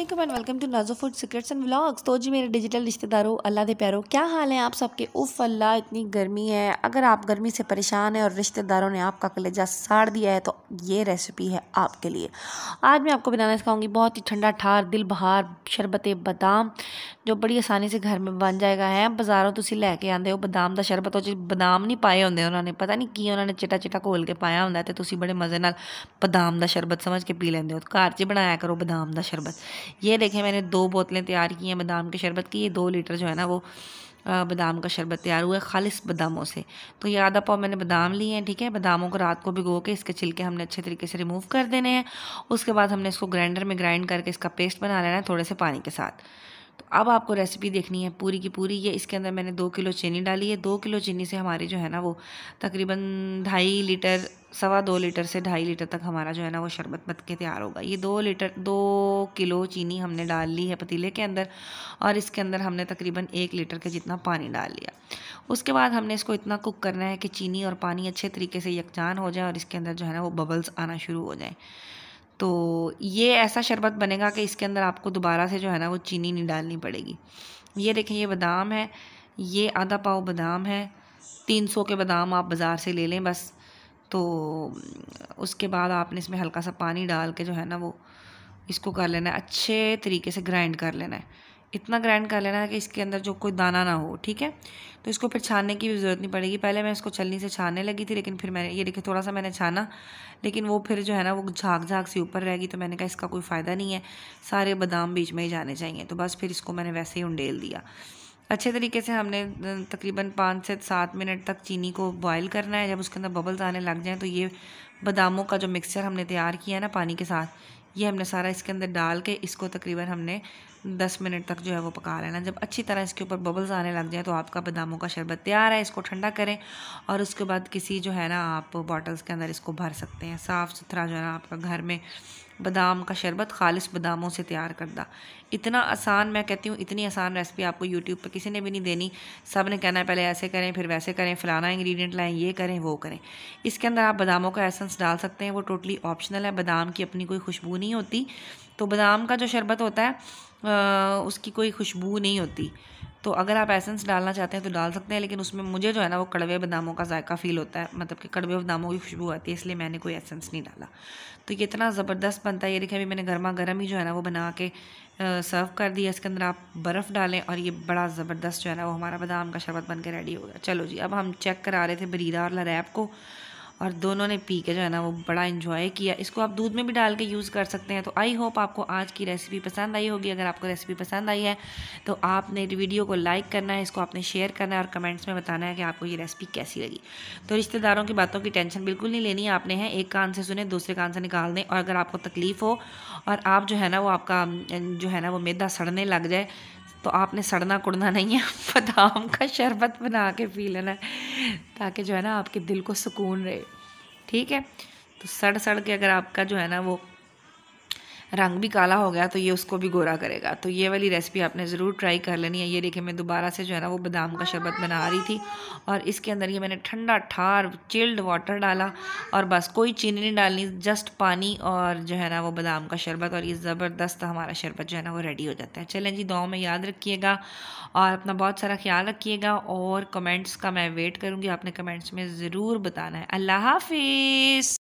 Aslam and welcome to Najo food secrets and vlogs तो जी मेरे डिजिटल रिश्तेदारों अल्लाह दे प्यारो क्या हाल है आप सबके उफ़ अल्लाह इतनी गर्मी है अगर आप गर्मी से परेशान हैं और रिश्तेदारों ने आपका कलेजा साड़ दिया है तो ये रेसिपी है आपके लिए आज मैं आपको बनाना सिखाऊंगी बहुत ही ठंडा ठार दिल बहार शरबत बादाम जो बड़ी आसानी से घर में बन जाएगा है बाजारों तुम तो लैके आते हो बदम का शरबत ਸ਼ਰਬਤ बदम नहीं पाए होंगे उन्होंने पता नहीं कि उन्होंने चिटा चिटा घोल के पाया होंगे तो तुम बड़े मजे न बदम का शरबत समझ के पी लेंगे हो तो घर से बनाया करो बदम का शरबत ये देखें मैंने दो बोतलें तैयार की हैं बदम के शरबत की ये दो लीटर जो है ना वो बादाम का शरबत तैयार हुआ है खालिस बादामों से तो ये आधा पाव मैंने बादाम लिए हैं ठीक है बादामों को रात को भिगो के इसके छिलके हमने अच्छे तरीके से रिमूव कर देने हैं उसके बाद हमने इसको ग्राइंडर में ग्राइंड करके इसका पेस्ट बना लेना है थोड़े से पानी के साथ अब आपको रेसिपी देखनी है पूरी की पूरी ये इसके अंदर मैंने दो किलो चीनी डाली है दो किलो चीनी से हमारी जो है ना वो तकरीबन ढाई लीटर सवा दो लीटर से ढाई लीटर तक हमारा जो है ना वो शरबत बत के तैयार होगा ये दो लीटर दो किलो चीनी हमने डाल ली है पतीले के अंदर और इसके अंदर हमने तकरीबन एक लीटर के जितना पानी डाल लिया उसके बाद हमने इसको इतना कुक करना है कि चीनी और पानी अच्छे तरीके से यकजान हो जाए और इसके अंदर जो है ना वो बबल्स आना शुरू हो जाए तो ये ऐसा शरबत बनेगा कि इसके अंदर आपको दोबारा से जो है ना वो चीनी नहीं डालनी पड़ेगी ये देखें ये बादाम है ये आधा पाव बादाम है तीन सौ के बादाम आप बाज़ार से ले लें बस तो उसके बाद आपने इसमें हल्का सा पानी डाल के जो है ना वो इसको कर लेना है अच्छे तरीके से ग्राइंड कर लेना है इतना ग्राइंड कर लेना है कि इसके अंदर जो कोई दाना ना हो ठीक है तो इसको फिर छानने की भी ज़रूरत नहीं पड़ेगी पहले मैं इसको छलनी से छानने लगी थी लेकिन फिर मैंने ये देखिए थोड़ा सा मैंने छाना लेकिन वो फिर जो है ना वो झाग झाग सी ऊपर रहेगी तो मैंने कहा इसका कोई फ़ायदा नहीं है सारे बादाम बीच में ही जाने चाहिए तो बस फिर इसको मैंने वैसे ही उंडेल दिया अच्छे तरीके से हमने तकरीबन पाँच से सात मिनट तक चीनी को बॉयल करना है जब उसके अंदर बबल्स आने लग जाएँ तो ये बादामों का जो मिक्सचर हमने तैयार किया है ना पानी के साथ ये हमने सारा इसके अंदर डाल के इसको तकरीबन हमने दस मिनट तक जो है वो पका लेना जब अच्छी तरह इसके ऊपर बबल्स आने लग जाए तो आपका बादामों का शरबत तैयार है इसको ठंडा करें और उसके बाद किसी जो है ना आप बॉटल्स के अंदर इसको भर सकते हैं साफ़ सुथरा जो है ना आपका घर में बादाम का शरबत खालिश बादामों से तैयार करदा इतना आसान मैं कहती हूँ इतनी आसान रेसिपी आपको यूट्यूब पर किसी ने भी नहीं देनी सब ने कहना है पहले ऐसे करें फिर वैसे करें फ़लाना इंग्रेडिएंट लाएं ये करें वो करें इसके अंदर आप बादामों का एसेंस डाल सकते हैं वो टोटली ऑप्शनल है बादाम की अपनी कोई खुशबू नहीं होती तो बादाम का जो शरबत होता है उसकी कोई खुशबू नहीं होती तो अगर आप एसेंस डालना चाहते हैं तो डाल सकते हैं लेकिन उसमें मुझे जो है ना वो कड़वे बदामों का जायका फ़ील होता है मतलब कि कड़वे बदामों की खुशबू आती है इसलिए मैंने कोई एसेंस नहीं डाला तो ये इतना ज़बरदस्त बनता है ये देखिए अभी मैंने गर्मा गर्म ही जो है ना वो बना के सर्व कर दिया इसके अंदर आप बर्फ़ डालें और ये बड़ा ज़बरदस्त जो है ना वो हमारा बादाम का शरबत बन के रेडी हो गया चलो जी अब हम चेक करा रहे थे बरीरा और लरैब को और दोनों ने पी के जो है ना वो बड़ा इन्जॉय किया इसको आप दूध में भी डाल के यूज़ कर सकते हैं तो आई होप आपको आज की रेसिपी पसंद आई होगी अगर आपको रेसिपी पसंद आई है तो आपने वीडियो को लाइक करना है इसको आपने शेयर करना है और कमेंट्स में बताना है कि आपको ये रेसिपी कैसी लगी तो रिश्तेदारों की बातों की टेंशन बिल्कुल नहीं लेनी आपने है एक कान से सुने दूसरे कान से निकाल दें और अगर आपको तकलीफ़ हो और आप जो है ना वो आपका जो है ना वो मैदा सड़ने लग जाए तो आपने सड़ना कुड़ना नहीं है बादाम का शरबत बना के पी लेना है ताकि जो है ना आपके दिल को सुकून रहे ठीक है तो सड़ सड़ के अगर आपका जो है ना वो रंग भी काला हो गया तो ये उसको भी गोरा करेगा तो ये वाली रेसिपी आपने ज़रूर ट्राई कर लेनी है ये देखिए मैं दोबारा से जो है ना वो बादाम का शरबत बना रही थी और इसके अंदर ये मैंने ठंडा ठार चिल्ड वाटर डाला और बस कोई चीनी नहीं डालनी जस्ट पानी और जो है ना वो बादाम का शरबत और ये ज़बरदस्त हमारा शरबत जो है ना वो रेडी हो जाता है चलें जी दुआओं में याद रखिएगा और अपना बहुत सारा ख्याल रखिएगा और कमेंट्स का मैं वेट करूँगी आपने कमेंट्स में ज़रूर बताना है अल्लाह हाफिज़